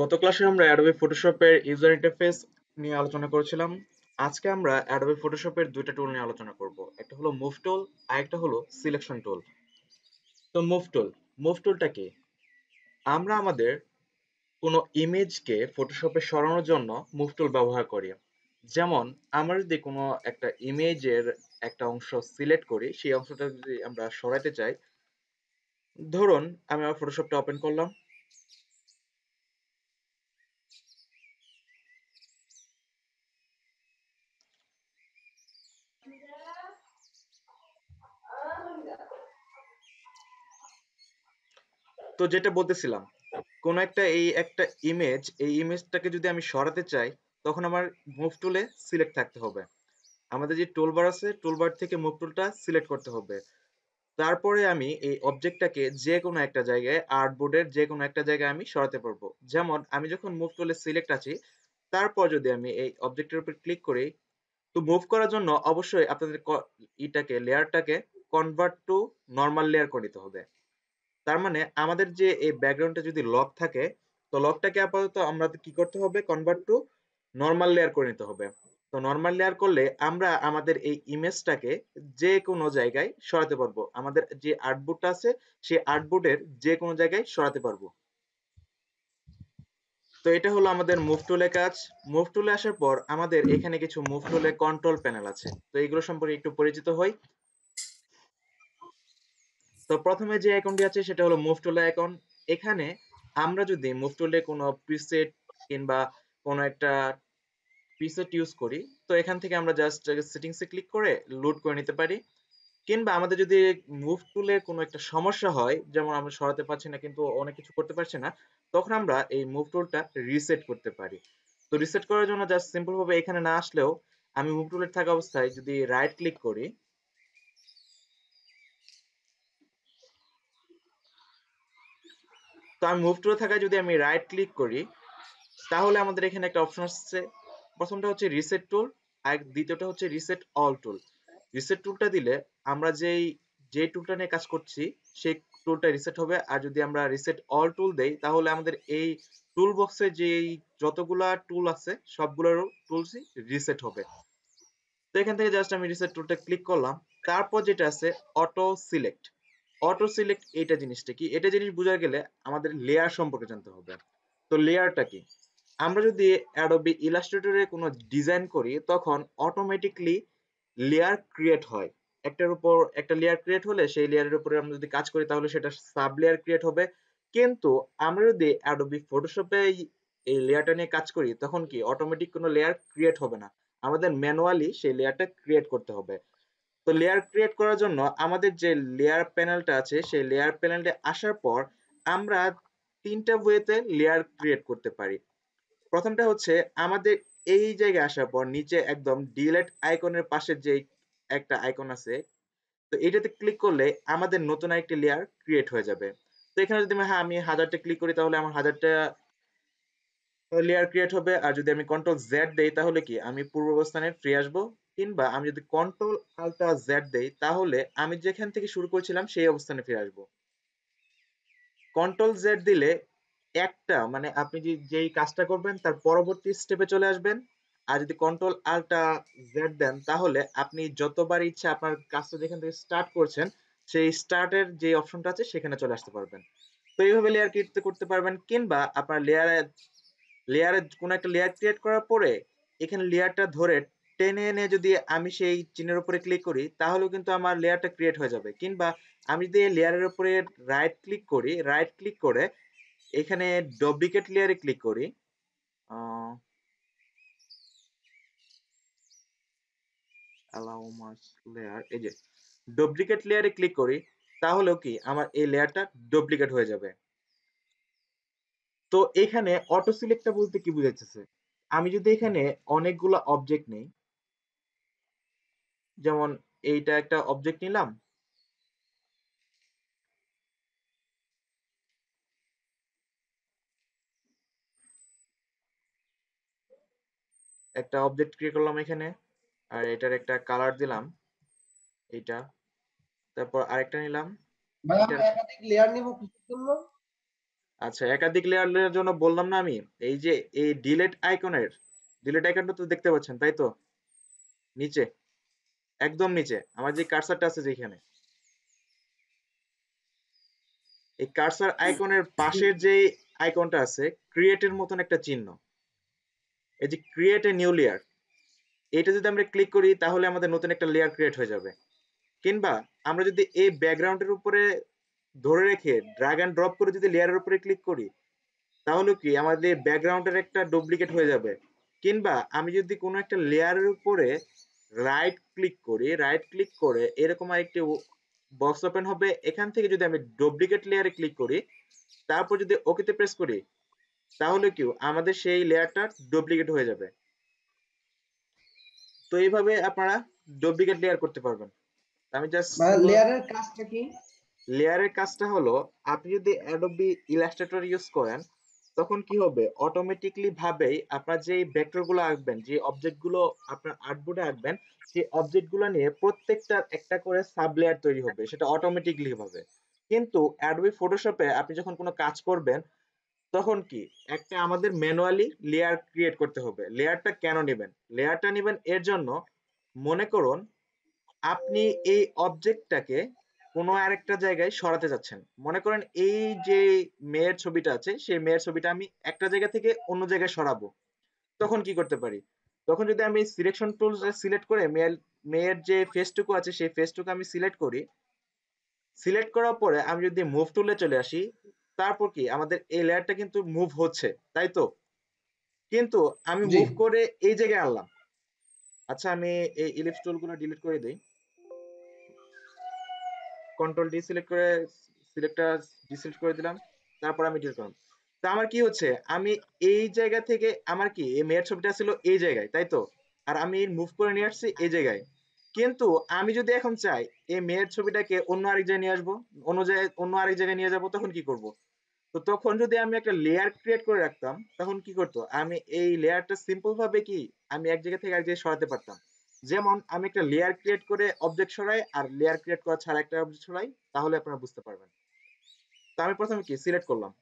গত ক্লাসে আমরা অ্যাডোবি ফটোশপের ইউজার ইন্টারফেস নিয়ে আলোচনা করেছিলাম আজকে আমরা অ্যাডোবি ফটোশপের দুইটা টুল নিয়ে আলোচনা করব একটা হলো মুভ টুল আর একটা হলো সিলেকশন টুল তো মুভ টুল মুভ টুলটা কি আমরা আমাদের কোনো ইমেজকে ফটোশপে সরানোর জন্য মুভ টুল ব্যবহার করি যেমন আমরা যদি কোনো একটা ইমেজের একটা অংশ সিলেক্ট করি সেই অংশটা যদি আমরা সরাতে চাই ধরুন আমি আমার ফটোশপটা ওপেন করলাম তো যেটা বলতেছিলাম কোন একটা এই একটা ইমেজ এই ইমেজটাকে যদি আমি সরাতে চাই তখন আমার মুভ টুলে সিলেক্ট থাকতে হবে আমাদের যে টুলবার আছে টুলবার থেকে মুভ টুলটা সিলেক্ট করতে হবে তারপরে আমি এই অবজেক্টটাকে যে কোনো একটা জায়গায় আর্টবোর্ডের যে কোনো একটা জায়গায় আমি সরাতে পারবো যেমন আমি যখন মুভ টুলে সিলেক্ট আছি তারপর যদি আমি এই অবজেক্টের উপর ক্লিক করি তো মুভ করার জন্য অবশ্যই আপনাদের ইটাকে লেয়ারটাকে কনভার্ট টু নর্মাল লেয়ার করে নিতে হবে তার মানে আমাদের যে এই ব্যাকগ্রাউন্ডটা যদি লক থাকে তো লকটাকে আপাতত আমরা কি করতে হবে কনভার্ট টু নর্মাল লেয়ার করে নিতে হবে তো নর্মাল লেয়ার করলে আমরা আমাদের এই ইমেজটাকে যে কোনো জায়গায় সরাতে পারবো আমাদের যে আর্টবোর্ডটা আছে সেই আর্টবোর্ডের যে কোনো জায়গায় সরাতে পারবো তো এটা হলো আমাদের মুভ টুলে কাজ মুভ টুলে আসার পর আমাদের এখানে কিছু মুভ টুলে কন্ট্রোল প্যানেল আছে তো এগুলো সম্পর্কে একটু পরিচিত হই তো প্রথমে যে অ্যাকাউন্টটি আছে সেটা হলো মুভ টুলে অ্যাকাউন্ট এখানে আমরা যদি মুভ টুলে কোনো প্রিসেট কিংবা কোনো একটা প্রিসেট ইউজ করি তো এখান থেকে আমরা জাস্ট সেটিংসে ক্লিক করে লোড করে নিতে পারি কিংবা আমাদের যদি মুভ টুলে কোনো একটা সমস্যা হয় যেমন আমরা সরাতে পারছি না কিন্তু অনেক কিছু করতে পারছি না তখন আমরা এই মুভ টুলটা রিসেট করতে পারি তো রিসেট করার জন্য জাস্ট সিম্পল ভাবে এখানে না আসলেও আমি মুভ টুলের থাকা অবস্থায় যদি রাইট ক্লিক করি তো আমি মুভ টুলে থাকায় যদি আমি রাইট ক্লিক করি তাহলে আমাদের এখানে একটা অপশন আসছে প্রথমটা হচ্ছে রিসেট টুল আর দ্বিতীয়টা হচ্ছে রিসেট অল টুল রিসেট টুলটা দিলে আমরা যেই যে টুলটা নিয়ে কাজ করছি সেই টুলটা রিসেট হবে আর যদি আমরা রিসেট অল টুল দেই তাহলে আমাদের এই টুল বক্সে যেই যতগুলা টুল আছে সবগুলোর টুলসই রিসেট হবে তো এখান থেকে জাস্ট আমি রিসেট টুলটা ক্লিক করলাম তারপর যেটা আছে অটো সিলেক্ট অটো সিলেক্ট এটা জিনিসটা কি এটা জিনিস বোঝা গেলে আমাদের লেয়ার সম্পর্কে জানতে হবে তো লেয়ারটা কি আমরা যদি অ্যাডোবি ইলাস্ট্রেটরে কোনো ডিজাইন করি তখন অটোমেটিকলি লেয়ার ক্রিয়েট হয় একটার উপর একটা লেয়ার ক্রিয়েট হলে সেই লেয়ারের উপরে আমরা যদি কাজ করি তাহলে সেটা সাব লেয়ার ক্রিয়েট হবে কিন্তু আমরা যদি অ্যাডোবি ফটোশপে এই লেয়ারটা নিয়ে কাজ করি তখন কি অটোমেটিক কোনো লেয়ার ক্রিয়েট হবে না আমাদের ম্যানুয়ালি সেই লেয়ারটা ক্রিয়েট করতে হবে তো লেয়ার ক্রিয়েট করার জন্য আমাদের যে লেয়ার প্যানেলটা আছে সেই লেয়ার panel আসার পর আমরা তিনটা ওয়েতে লেয়ার ক্রিয়েট করতে পারি প্রথমটা হচ্ছে আমাদের এই জায়গায় আসার পর নিচে একদম ডিলেট আইকনের পাশে যে একটা আইকন আছে তো এটাতে ক্লিক করলে আমাদের নতুন আরেকটি লেয়ার ক্রিয়েট হয়ে যাবে তো এখানে যদি হ্যাঁ আমি হাজারটা ক্লিক করি তাহলে আমার হাজারটা লেয়ার ক্রিয়েট হবে আর যদি আমি কন্ট্রোল জেড দেই তাহলে কি আমি পূর্ব অবস্থানে ফিরে আসবো কিংবা আমি যদি কন্ট্রোল আলটা জেড দেই তাহলে আমি যেখান থেকে শুরু করেছিলাম সেই অবস্থানে ফিরে আসব কন্ট্রোল জেড দিলে একটা মানে আপনি যে যেই কাজটা করবেন তার পরবর্তী স্টেপে চলে আসবেন আর যদি কন্ট্রোল আলটা জেড দেন তাহলে আপনি যতবার ইচ্ছে আপনার কাজটা যেখান থেকে স্টার্ট করছেন সেই স্টার্টের যে অপশনটা আছে সেখানে চলে আসতে পারবেন তো এইভাবে লেয়ার ক্রিয়েট করতে পারবেন কিংবা আপনার লেয়ারে লেয়ারে কোনো একটা লেয়ার ক্রিয়েট করার পরে এখানে লেয়ারটা ধরে টেনে এনে যদি আমি সেই চিহ্নের উপরে ক্লিক করি তাহলেও কিন্তু আমার লেয়ারটা ক্রিয়েট হয়ে যাবে কিংবা আমি যদি লেয়ারের উপরে রাইট ক্লিক করি রাইট ক্লিক করে এখানে ডুপ্লিকেট লেয়ারে ক্লিক করি অ্যালাউ লেয়ার এই যে ডুপ্লিকেট লেয়ারে ক্লিক করি তাহলেও কি আমার এই লেয়ারটা ডুপ্লিকেট হয়ে যাবে তো এখানে অটো সিলেক্টটা বলতে কি বুঝাচ্ছে আমি যদি এখানে অনেকগুলো অবজেক্ট নেই যেমন এইটা একটা অবজেক্ট নিলাম একটা অবজেক্ট ক্রিয়েট করলাম এখানে আর এটার একটা কালার দিলাম এটা তারপর আরেকটা নিলাম একাধিক লেয়ার নিব আচ্ছা একাধিক লেয়ারের জন্য বললাম না আমি এই যে এই ডিলেট আইকনের ডিলেট আইকনটা তো দেখতে পাচ্ছেন তাই তো নিচে একদম নিচে আমার যে কার্সারটা আছে যেখানে এই কার্সার আইকনের পাশের যে আইকনটা আছে ক্রিয়েটের মতন একটা চিহ্ন এই যে ক্রিয়েট এ নিউ লেয়ার এটা যদি আমরা ক্লিক করি তাহলে আমাদের নতুন একটা লেয়ার ক্রিয়েট হয়ে যাবে কিংবা আমরা যদি এই ব্যাকগ্রাউন্ডের উপরে ধরে রেখে ড্রাগ অ্যান্ড ড্রপ করে যদি লেয়ারের উপরে ক্লিক করি তাহলে কি আমাদের ব্যাকগ্রাউন্ডের একটা ডুপ্লিকেট হয়ে যাবে কিংবা আমি যদি কোনো একটা লেয়ারের উপরে রাইট ক্লিক করি রাইট ক্লিক করে এরকম আরেকটি বক্স ওপেন হবে এখান থেকে যদি আমি ডুপ্লিকেট লেয়ারে ক্লিক করি তারপর যদি ওকেতে প্রেস করি তাহলে কি আমাদের সেই লেয়ারটা ডুপ্লিকেট হয়ে যাবে তো এইভাবে আপনারা ডুপ্লিকেট লেয়ার করতে পারবেন আমি জাস্ট মানে লেয়ারের কাজটা কি লেয়ারের কাজটা হলো আপনি যদি অ্যাডোবি ইলাস্ট্রেটর ইউজ করেন তখন কি হবে অটোমেটিকলি ভাবে আপনার যে ভেক্টর গুলো আঁকবেন যে অবজেক্ট গুলো আপনার আর্টবোর্ডে আঁকবেন সেই অবজেক্ট গুলো নিয়ে প্রত্যেকটার একটা করে সাব লেয়ার তৈরি হবে সেটা অটোমেটিকলি হবে কিন্তু অ্যাডবি ফটোশপে আপনি যখন কোনো কাজ করবেন তখন কি একটা আমাদের ম্যানুয়ালি লেয়ার ক্রিয়েট করতে হবে লেয়ারটা কেন নেবেন লেয়ারটা নেবেন এর জন্য মনে করুন আপনি এই অবজেক্টটাকে কোনো আরেকটা জায়গায় সরাতে যাচ্ছেন মনে করেন এই যে মেয়ের ছবিটা আছে সেই মেয়ের ছবিটা আমি একটা জায়গা থেকে অন্য জায়গায় সরাবো তখন কি করতে পারি তখন যদি আমি সিলেকশন টুল সিলেক্ট করে মেয়ের মেয়ের যে ফেসটুকু আছে সেই ফেসটুকু আমি সিলেক্ট করি সিলেক্ট করার পরে আমি যদি মুভ টুলে চলে আসি তারপর কি আমাদের এই লেয়ারটা কিন্তু মুভ হচ্ছে তাই তো কিন্তু আমি মুভ করে এই জায়গায় আনলাম আচ্ছা আমি এই ইলিপস টুলগুলো ডিলিট করে দিই কন্ট্রোল ডি সিলেক্ট করে সিলেক্টর ডিসিলেক্ট করে দিলাম তারপর আমি ডিলিট করলাম তো আমার কি হচ্ছে আমি এই জায়গা থেকে আমার কি এই মেয়ের ছবিটা ছিল এই জায়গায় তাই তো আর আমি মুভ করে নিয়ে আসছি এই জায়গায় কিন্তু আমি যদি এখন চাই এই মেয়ের ছবিটাকে অন্য আরেক জায়গায় নিয়ে আসবো অন্য জায়গায় অন্য আরেক জায়গায় নিয়ে যাবো তখন কি করব তো তখন যদি আমি একটা লেয়ার ক্রিয়েট করে রাখতাম তখন কি করতো আমি এই লেয়ারটা সিম্পল ভাবে কি আমি এক জায়গা থেকে এক জায়গায় সরাতে পারতাম যেমন আমি একটা লেয়ার ক্রিয়েট করে অবজেক্ট সরাই আর লেয়ার ক্রিয়েট করা ছাড়া একটা অবজেক্ট সরাই তাহলে আপনারা বুঝতে পারবেন তো আমি প্রথমে কি সিলেক্ট করলাম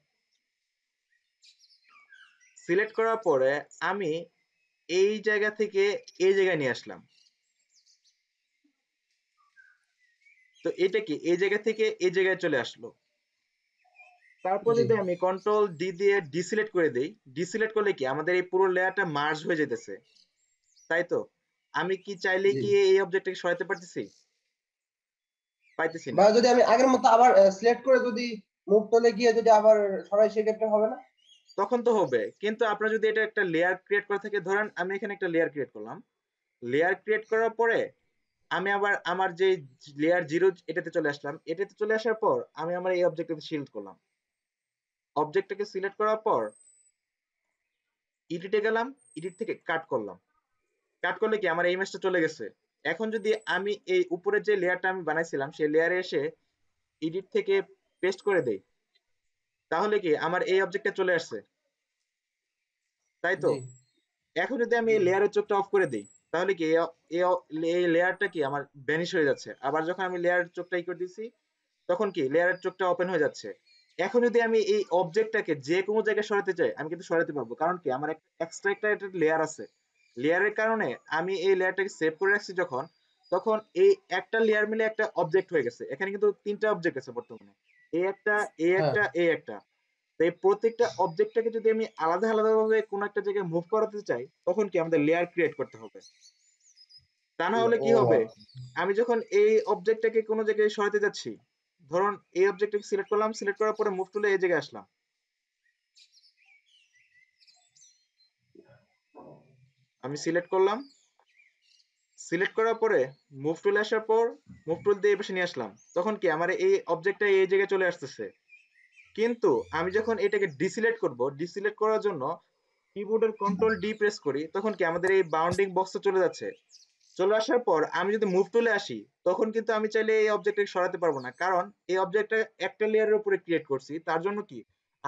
সিলেক্ট করার পরে আমি এই জায়গা থেকে এই জায়গায় নিয়ে আসলাম তো এটা কি এই জায়গা থেকে এই জায়গায় চলে আসলো তারপর যদি আমি কন্ট্রোল ডি দিয়ে ডিসিলেক্ট করে দেই ডিসিলেক্ট করলে কি আমাদের এই পুরো লেয়ারটা মার্জ হয়ে যেতেছে তাই তো আমি কি চাইলে কি এই অবজেক্টটাকে সরাতে পারতেছি পাইতেছি না যদি আমি আগের মতো আবার সিলেক্ট করে যদি মুভ তলে গিয়ে যদি আবার সরাই সেই ক্ষেত্রে হবে না তখন তো হবে কিন্তু আপনার যদি এটা একটা লেয়ার ক্রিয়েট করে থাকে ধরেন আমি এখানে একটা লেয়ার ক্রিয়েট করলাম লেয়ার ক্রিয়েট করার পরে আমি আবার আমার যে লেয়ার জিরো এটাতে চলে আসলাম এটাতে চলে আসার পর আমি আমার এই অবজেক্টটাকে সিলেক্ট করলাম অবজেক্টটাকে সিলেক্ট করার পর ইডিটে গেলাম ইডিট থেকে কাট করলাম কাট করলে কি আমার এই ম্যাচটা চলে গেছে এখন যদি আমি এই উপরের যে লেয়ারটা আমি বানাইছিলাম সেই লেয়ারে এসে এডিট থেকে পেস্ট করে দেই তাহলে কি আমার এই অবজেক্টটা চলে আসছে তাই তো এখন যদি আমি এই লেয়ারের চোখটা অফ করে দিই তাহলে কি এই লেয়ারটা কি আমার ভ্যানিশ হয়ে যাচ্ছে আবার যখন আমি লেয়ারের চোখটা ই করে দিছি তখন কি লেয়ারের চোখটা ওপেন হয়ে যাচ্ছে এখন যদি আমি এই অবজেক্টটাকে যে কোনো জায়গায় সরাতে চাই আমি কিন্তু সরাতে পারবো কারণ কি আমার একটা এক্সট্রা একটা লেয়ার আছে লেয়ারের কারণে আমি এই লেয়ারটাকে সেভ করে রাখছি যখন তখন এই একটা লেয়ার মিলে একটা অবজেক্ট হয়ে গেছে এখানে কিন্তু তিনটা অবজেক্ট আছে বর্তমানে এই একটা এই হ্যাঁ। একটা এই একটা তো এই প্রত্যেকটা অবজেক্টটাকে যদি আমি আলাদা আলাদা ভাবে কোনো একটা জায়গায় মুভ করাতে চাই তখন কি আমাদের লেয়ার ক্রিয়েট করতে হবে তা না হলে কি হবে হ্যাঁ। আমি যখন এই অবজেক্টটাকে কোনো জায়গায় সরাতে যাচ্ছি ধরুন এই অবজেক্টটাকে সিলেক্ট করলাম সিলেক্ট করার পরে মুভ টুলে এই জায়গায় আসলাম আমি সিলেক্ট করলাম সিলেক্ট করার পরে মুভ টুল আসার পর মুভ টুল দিয়ে এপাশে নিয়ে আসলাম তখন কি আমার এই অবজেক্টটা এই জায়গায় চলে আসতেছে কিন্তু আমি যখন এটাকে ডিসিলেক্ট করব ডিসিলেক্ট করার জন্য কিবোর্ডের কন্ট্রোল ডি প্রেস করি তখন কি আমাদের এই বাউন্ডিং বক্স চলে যাচ্ছে চলে আসার পর আমি যদি মুভ টুলে আসি তখন কিন্তু আমি চাইলে এই অবজেক্টটাকে সরাতে পারবো না কারণ এই অবজেক্টটা একটা লেয়ারের উপরে ক্রিয়েট করছি তার জন্য কি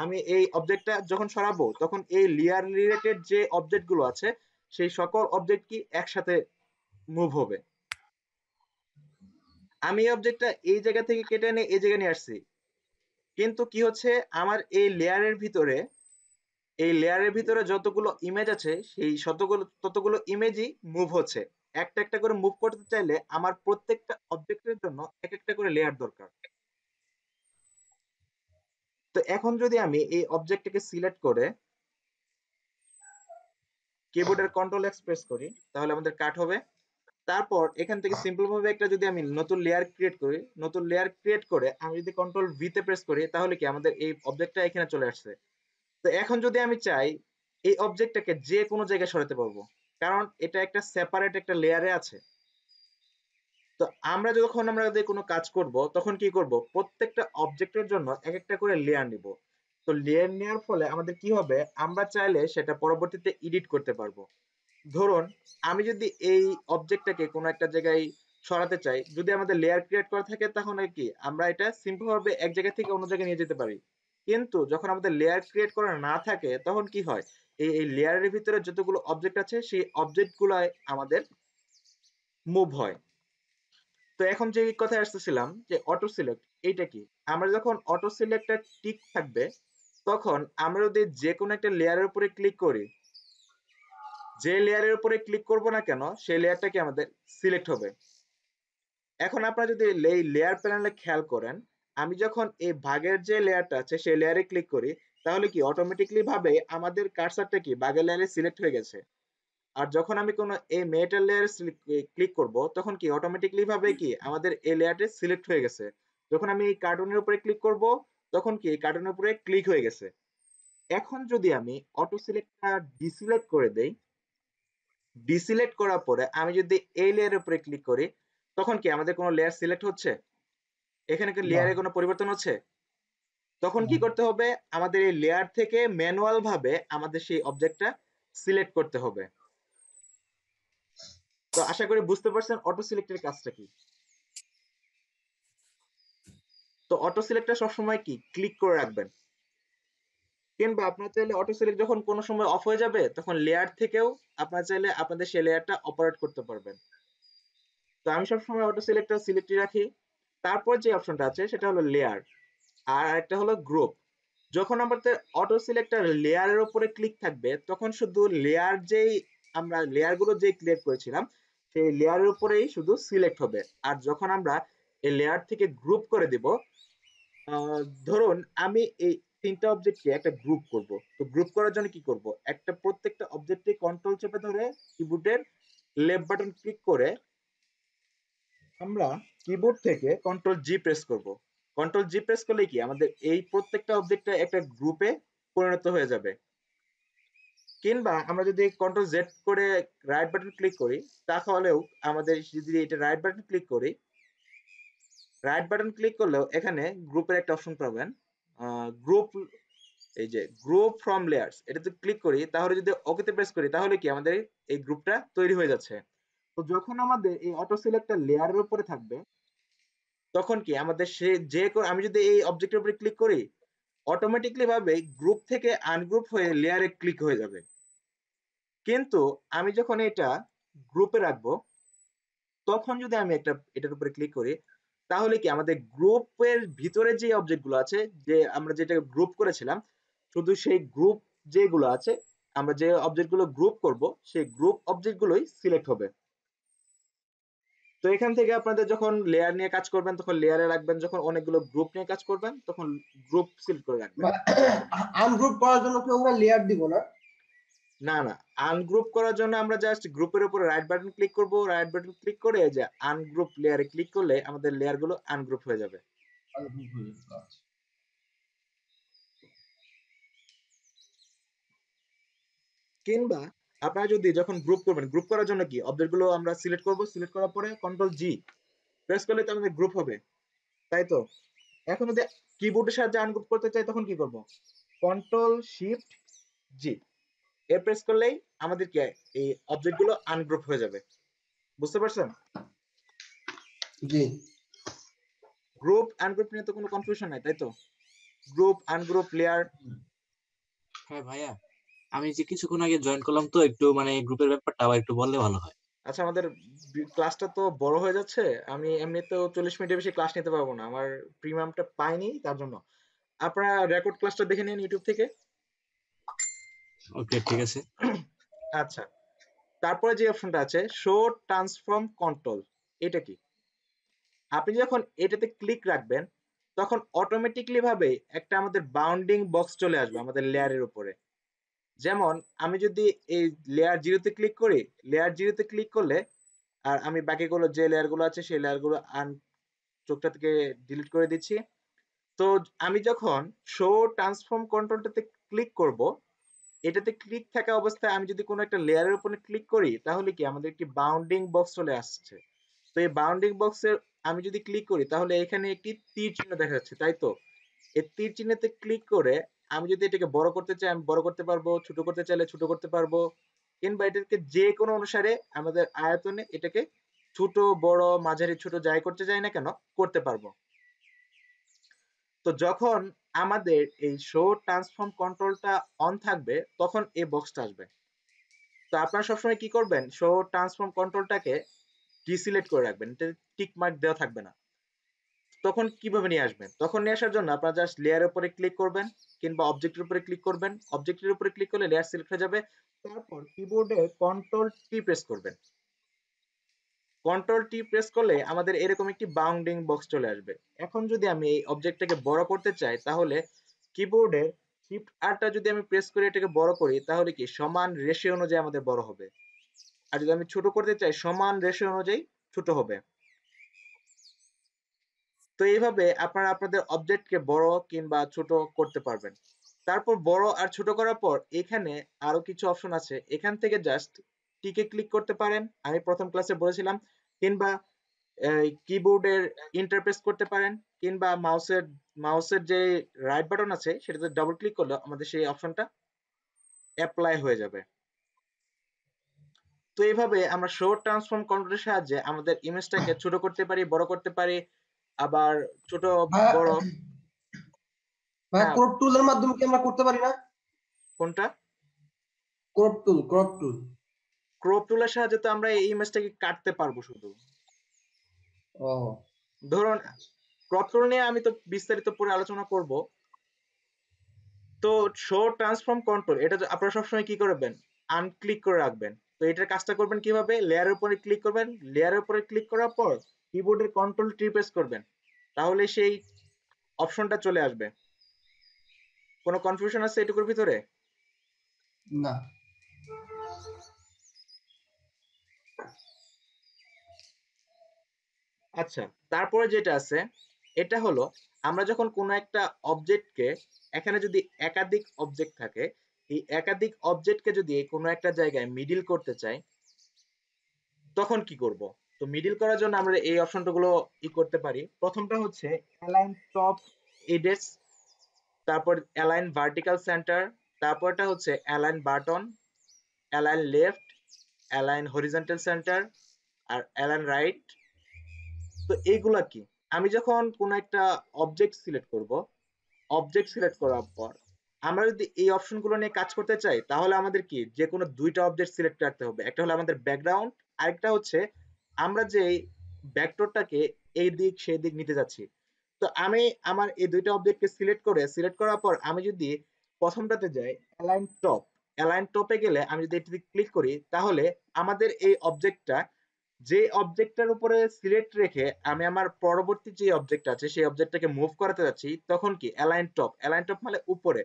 আমি এই অবজেক্টটা যখন সরাবো তখন এই লেয়ার রিলেটেড যে অবজেক্টগুলো আছে সেই সকল অবজেক্ট কি একসাথে মুভ হবে আমি অবজেক্টটা এই জায়গা থেকে কেটে এনে এই জায়গায় নিয়ে আসছি কিন্তু কি হচ্ছে আমার এই লেয়ারের ভিতরে এই লেয়ারের ভিতরে যতগুলো ইমেজ আছে সেই শতগুলো ততগুলো ইমেজই মুভ হচ্ছে একটা একটা করে মুভ করতে চাইলে আমার প্রত্যেকটা অবজেক্টের জন্য এক একটা করে লেয়ার দরকার তো এখন যদি আমি এই অবজেক্টটাকে সিলেক্ট করে কিবোর্ডের কন্ট্রোল এক্স প্রেস করি তাহলে আমাদের কাট হবে তারপর এখান থেকে সিম্পল ভাবে একটা যদি আমি নতুন লেয়ার ক্রিয়েট করি নতুন লেয়ার ক্রিয়েট করে আমি যদি কন্ট্রোল ভি তে প্রেস করি তাহলে কি আমাদের এই অবজেক্টটা এখানে চলে আসছে তো এখন যদি আমি চাই এই অবজেক্টটাকে যে কোনো জায়গায় সরাতে পারবো কারণ এটা একটা সেপারেট একটা লেয়ারে আছে তো আমরা যখন আমরা যদি কোনো কাজ করব তখন কি করব প্রত্যেকটা অবজেক্টের জন্য এক একটা করে লেয়ার নিব তো লেয়ার নেয়ার ফলে আমাদের কি হবে আমরা চাইলে সেটা পরবর্তীতে এডিট করতে পারবো ধরুন আমি যদি এই অবজেক্টটাকে কোনো একটা জায়গায় সরাতে চাই যদি আমাদের লেয়ার ক্রিয়েট করা থাকে তাহলে কি আমরা এটা সিম্পল ভাবে এক জায়গা থেকে অন্য জায়গায় নিয়ে যেতে পারি কিন্তু যখন আমাদের লেয়ার ক্রিয়েট করা না থাকে তখন কি হয় এই এই লেয়ারের ভিতরে যতগুলো অবজেক্ট আছে সেই অবজেক্টগুলো আমাদের মুভ হয় তো এখন যে কথায় আসতেছিলাম যে অটো সিলেক্ট এইটা কি আমরা যখন অটো সিলেক্টটা টিক থাকবে তখন আমরা যদি যে কোনো একটা লেয়ারের উপরে ক্লিক করি যে লেয়ারের উপরে ক্লিক করব না কেন সেই লেয়ারটা কি আমাদের সিলেক্ট হবে এখন আপনারা যদি এই লেয়ার প্যানেলে খেয়াল করেন আমি যখন এই ভাগের যে লেয়ারটা আছে সেই লেয়ারে ক্লিক করি তাহলে কি অটোমেটিকলি ভাবে আমাদের কার্সারটা কি বাঘের লেয়ারে সিলেক্ট হয়ে গেছে আর যখন আমি কোনো এই মেটাল লেয়ারে ক্লিক করব তখন কি অটোমেটিকলি ভাবে কি আমাদের এই লেয়ারটা সিলেক্ট হয়ে গেছে যখন আমি এই কার্টুনের উপরে ক্লিক করব তখন কি এই কার্টুনের উপরে ক্লিক হয়ে গেছে এখন যদি আমি অটো সিলেক্টটা ডিসিলেক্ট করে দেই ডিসিলেক্ট করার পরে আমি যদি এই লেয়ারের উপরে ক্লিক করি তখন কি আমাদের কোনো লেয়ার সিলেক্ট হচ্ছে এখানে কি লেয়ারে কোনো পরিবর্তন হচ্ছে তখন কি করতে হবে আমাদের এই লেয়ার থেকে ম্যানুয়াল ভাবে আমাদের সেই অবজেক্টটা সিলেক্ট করতে হবে তো আশা করি বুঝতে পারছেন অটো সিলেক্টের কাজটা কি তো অটো সিলেক্টটা সময় কি ক্লিক করে রাখবেন কিংবা আপনার চাইলে অটো সিলেক্ট যখন কোনো সময় অফ হয়ে যাবে তখন লেয়ার থেকেও আপনার চাইলে আপনাদের সেই লেয়ারটা অপারেট করতে পারবেন তো আমি সব সবসময় অটো সিলেক্টটা সিলেক্টই রাখি তারপর যে অপশনটা আছে সেটা হলো লেয়ার আর একটা হলো গ্রুপ যখন আমাদের অটো সিলেক্টার লেয়ারের উপরে ক্লিক থাকবে তখন শুধু লেয়ার যেই আমরা লেয়ারগুলো যেই ক্রিয়েট করেছিলাম সেই লেয়ারের উপরেই শুধু সিলেক্ট হবে আর যখন আমরা এই লেয়ার থেকে গ্রুপ করে দেব ধরুন আমি এই তিনটা অবজেক্টকে একটা গ্রুপ করব তো গ্রুপ করার জন্য কি করব একটা প্রত্যেকটা অবজেক্টে কন্ট্রোল চেপে ধরে কিবোর্ডের লেফট বাটন ক্লিক করে আমরা কিবোর্ড থেকে কন্ট্রোল জি প্রেস করব কন্ট্রোল জি প্রেস করলে কি আমাদের এই প্রত্যেকটা অবজেক্টটা একটা গ্রুপে পরিণত হয়ে যাবে কিংবা আমরা যদি কন্ট্রোল জেড করে রাইট বাটন ক্লিক করি তাহলেও আমাদের যদি এটা রাইট বাটন ক্লিক করি রাইট বাটন ক্লিক করলেও এখানে গ্রুপের একটা অপশন পাবেন গ্রুপ এই যে গ্রুপ ফ্রম লেয়ার্স এটাতে ক্লিক করি তাহলে যদি ওকেতে প্রেস করি তাহলে কি আমাদের এই গ্রুপটা তৈরি হয়ে যাচ্ছে তো যখন আমাদের এই অটো সিলেক্টটা লেয়ারের উপরে থাকবে তখন কি আমাদের সে যে আমি যদি এই অবজেক্টের উপরে ক্লিক করি অটোমেটিকলি ভাবে গ্রুপ থেকে আনগ্রুপ হয়ে লেয়ারে ক্লিক হয়ে যাবে কিন্তু আমি যখন এটা গ্রুপে রাখবো তখন যদি আমি একটা এটার উপরে ক্লিক করি তাহলে কি আমাদের গ্রুপের ভিতরে যে অবজেক্টগুলো আছে যে আমরা যেটা গ্রুপ করেছিলাম শুধু সেই গ্রুপ যেগুলো আছে আমরা যে অবজেক্টগুলো গ্রুপ করব সেই গ্রুপ অবজেক্টগুলোই সিলেক্ট হবে তো এখান থেকে আপনাদের যখন লেয়ার নিয়ে কাজ করবেন তখন লেয়ারে রাখবেন যখন অনেকগুলো গ্রুপ নিয়ে কাজ করবেন তখন গ্রুপ সিলেক্ট করে রাখবেন মানে, আনগ্রুপ করার জন্য কি আমরা লেয়ার দিব না না না আনগ্রুপ করার জন্য আমরা জাস্ট গ্রুপের উপর রাইট বাটন ক্লিক করব রাইট বাটন ক্লিক করে এই যে আনগ্রুপ লেয়ারে ক্লিক করলে আমাদের গুলো আনগ্রুপ হয়ে যাবে আচ্ছা। কিংবা আপনারা যদি যখন গ্রুপ করবেন গ্রুপ করার জন্য কি গুলো আমরা সিলেক্ট করব সিলেক্ট করার পরে কন্ট্রোল জি প্রেস করলে তো আমাদের গ্রুপ হবে তাই তো এখন যদি কিবোর্ডের সাহায্যে আনগ্রুপ করতে চাই তখন কি করব কন্ট্রোল শিফট জি এ প্রেস করলেই আমাদের কি এই অবজেক্ট গুলো আনগ্রুপ হয়ে যাবে বুঝতে পারছেন জি গ্রুপ আনগ্রুপ নিয়ে তো কোনো কনফিউশন নাই তাই তো গ্রুপ আনগ্রুপ লেয়ার হ্যাঁ ভাইয়া আমি যে কিছুক্ষণ আগে জয়েন করলাম তো একটু মানে গ্রুপের ব্যাপারটা আবার একটু বললে ভালো হয় আচ্ছা আমাদের ক্লাসটা তো বড় হয়ে যাচ্ছে আমি এমনিতেও চল্লিশ মিনিটের বেশি ক্লাস নিতে পারবো না আমার প্রিমিয়ামটা পাইনি তার জন্য আপনারা রেকর্ড ক্লাসটা দেখে নিন ইউটিউব থেকে ওকে ঠিক আছে আচ্ছা তারপরে যে অপশনটা আছে শো ট্রান্সফর্ম কন্ট্রোল এটা কি আপনি যখন এটাতে ক্লিক রাখবেন তখন অটোমেটিকলি ভাবে একটা আমাদের বাউন্ডিং বক্স চলে আসবে আমাদের লেয়ারের উপরে যেমন আমি যদি এই লেয়ার জিরোতে ক্লিক করি লেয়ার জিরোতে ক্লিক করলে আর আমি বাকিগুলো যে লেয়ারগুলো আছে সেই লেয়ারগুলো আন চোখটা থেকে ডিলিট করে দিচ্ছি তো আমি যখন শো ট্রান্সফর্ম কন্ট্রোলটাতে ক্লিক করব এটাতে ক্লিক থাকা অবস্থায় আমি যদি কোনো একটা লেয়ারের উপরে ক্লিক করি তাহলে কি আমাদের একটি বাউন্ডিং বক্স চলে আসছে তো এই বাউন্ডিং বক্সের আমি যদি ক্লিক করি তাহলে এখানে একটি তীর চিহ্ন দেখা যাচ্ছে তাই তো এই তীর চিহ্নতে ক্লিক করে আমি যদি এটাকে বড় করতে চাই আমি বড় করতে পারবো ছোট করতে চাইলে ছোট করতে পারবো কিংবা এটাকে যে কোনো অনুসারে আমাদের আয়তনে এটাকে ছোট বড় মাঝারি ছোট যাই করতে চাই না কেন করতে পারবো তো যখন আমাদের এই শো ট্রান্সফর্ম কন্ট্রোলটা অন থাকবে তখন এই বক্সটা আসবে তো আপনারা সবসময় কি করবেন শো ট্রান্সফর্ম কন্ট্রোলটাকে ডিসিলেক্ট করে রাখবেন এটা টিক মার্ক দেওয়া থাকবে না তখন কিভাবে নিয়ে আসবেন তখন নিয়ে আসার জন্য আপনারা জাস্ট লেয়ারের উপরে ক্লিক করবেন কিংবা অবজেক্টের উপরে ক্লিক করবেন অবজেক্টের উপরে ক্লিক করলে লেয়ার সিলেক্ট হয়ে যাবে তারপর কিবোর্ডে কন্ট্রোল টি প্রেস করবেন কন্ট্রোল টি প্রেস করলে আমাদের এরকম একটি বাউন্ডিং বক্স চলে আসবে এখন যদি আমি এই অবজেক্টটাকে বড় করতে চাই তাহলে কিবোর্ডের শিফট আরটা যদি আমি প্রেস করে এটাকে বড় করি তাহলে কি সমান রেশিও অনুযায়ী আমাদের বড় হবে আর যদি আমি ছোট করতে চাই সমান রেশিও অনুযায়ী ছোট হবে তো এইভাবে আপনারা আপনাদের অবজেক্টকে বড় কিংবা ছোট করতে পারবেন তারপর বড় আর ছোট করার পর এখানে আরো কিছু অপশন আছে এখান থেকে জাস্ট টিকে ক্লিক করতে পারেন আমি প্রথম ক্লাসে বলেছিলাম কিংবা কিবোর্ডের ইন্টারপ্রেস করতে পারেন কিংবা মাউসের মাউসের যে রাইট বাটন আছে সেটাতে ডাবল ক্লিক করলে আমাদের সেই অপশনটা অ্যাপ্লাই হয়ে যাবে তো এইভাবে আমরা শো ট্রান্সফর্ম কন্ট্রোলের সাহায্যে আমাদের ইমেজটাকে ছোট করতে পারি বড় করতে পারি আবার ছোট বড় ভাই ক্রপ টুলের মাধ্যমে কি আমরা করতে পারি না কোনটা crop tool crop tool crop টুলের সাহায্যে তো আমরা এই ইমেজটাকে কাটতে পারবো শুধু ও ধরুন ক্রপ টুল নিয়ে আমি তো বিস্তারিত পরে আলোচনা করব তো শো ট্রান্সফর্ম কন্ট্রোল এটা আপনারা সবসময় কি করবেন আনক্লিক করে রাখবেন তো এটার কাজটা করবেন কিভাবে লেয়ারের উপরে ক্লিক করবেন লেয়ারের উপরে ক্লিক করার পর কিবোর্ডের কন্ট্রোল টি প্রেস করবেন তাহলে সেই অপশনটা চলে আসবে কোনো কনফিউশন আছে এটুকুর ভিতরে না আচ্ছা তারপরে যেটা আছে এটা হলো আমরা যখন কোনো একটা অবজেক্টকে এখানে যদি একাধিক অবজেক্ট থাকে এই একাধিক অবজেক্টকে যদি কোনো একটা জায়গায় মিডিল করতে চাই তখন কি করব তো মিডিল করার জন্য আমরা এই অপশনটাগুলো ই করতে পারি প্রথমটা হচ্ছে অ্যালাইন টপ এডেস তারপর অ্যালাইন ভার্টিক্যাল সেন্টার তারপরটা হচ্ছে align button align left align horizontal center আর অ্যালাইন রাইট তো এইগুলা কি আমি যখন কোন একটা অবজেক্ট সিলেক্ট করব অবজেক্ট সিলেক্ট করার পর আমরা যদি এই অপশনগুলো নিয়ে কাজ করতে চাই তাহলে আমাদের কি যে কোনো দুইটা অবজেক্ট সিলেক্ট রাখতে হবে একটা হলো আমাদের ব্যাকগ্রাউন্ড আরেকটা হচ্ছে আমরা যে ব্যাকটরটাকে এই দিক সেই দিক নিতে যাচ্ছি তো আমি আমার এই দুইটা অবজেক্টকে সিলেক্ট করে সিলেক্ট করার পর আমি যদি প্রথমটাতে যাই অ্যালাইন টপ অ্যালাইন টপে গেলে আমি যদি এটিতে ক্লিক করি তাহলে আমাদের এই অবজেক্টটা যে অবজেক্টটার উপরে সিলেক্ট রেখে আমি আমার পরবর্তী যে অবজেক্ট আছে সেই অবজেক্টটাকে মুভ করাতে যাচ্ছি তখন কি অ্যালাইন টপ অ্যালাইন টপ মানে উপরে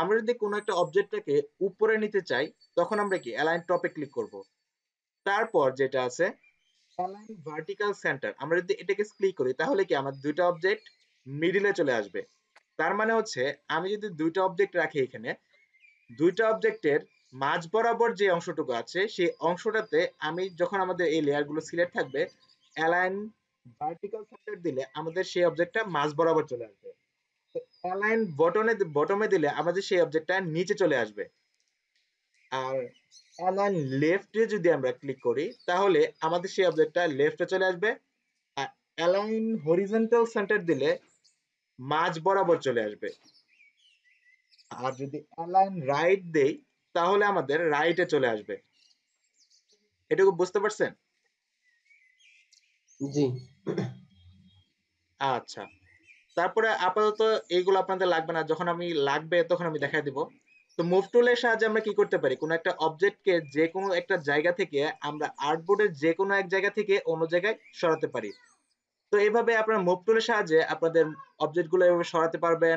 আমরা যদি কোনো একটা অবজেক্টটাকে উপরে নিতে চাই তখন আমরা কি অ্যালাইন টপে ক্লিক করব তারপর যেটা আছে অ্যালাইন ভার্টিক্যাল সেন্টার আমরা যদি এটাকে ক্লিক করি তাহলে কি আমার দুইটা অবজেক্ট মিডিলে চলে আসবে তার মানে হচ্ছে আমি যদি দুইটা অবজেক্ট রাখি এখানে দুইটা অবজেক্টের মাঝ বরাবর যে অংশটুকু আছে সেই অংশটাতে আমি যখন আমাদের এই লেয়ারগুলো সিলেক্ট থাকবে অ্যালাইন ভার্টিক্যাল সেন্টার দিলে আমাদের সেই অবজেক্টটা মাঝ বরাবর চলে আসবে অ্যালাইন বটনে বটমে দিলে আমাদের সেই অবজেক্টটা নিচে চলে আসবে আর অ্যালাইন লেফটে যদি আমরা ক্লিক করি তাহলে আমাদের সেই অবজেক্টটা লেফটে চলে আসবে আর অ্যালাইন হরিজন্টাল সেন্টার দিলে মাঝ বরাবর চলে আসবে আর যদি অ্যালাইন রাইট দেই তাহলে আমাদের রাইটে চলে আসবে এটুকু বুঝতে পারছেন জি আচ্ছা তারপরে আপাতত এইগুলো আপনাদের লাগবে না যখন আমি লাগবে তখন আমি দেখা দিব তো মুভ টুলের সাহায্যে আমরা কি করতে পারি কোনো একটা অবজেক্টকে যে কোনো একটা জায়গা থেকে আমরা আর্টবোর্ডের যে কোনো এক জায়গা থেকে অন্য জায়গায় সরাতে পারি তো এভাবে আপনার মুভ টুলের সাহায্যে আপনাদের অবজেক্টগুলো এভাবে সরাতে পারবেন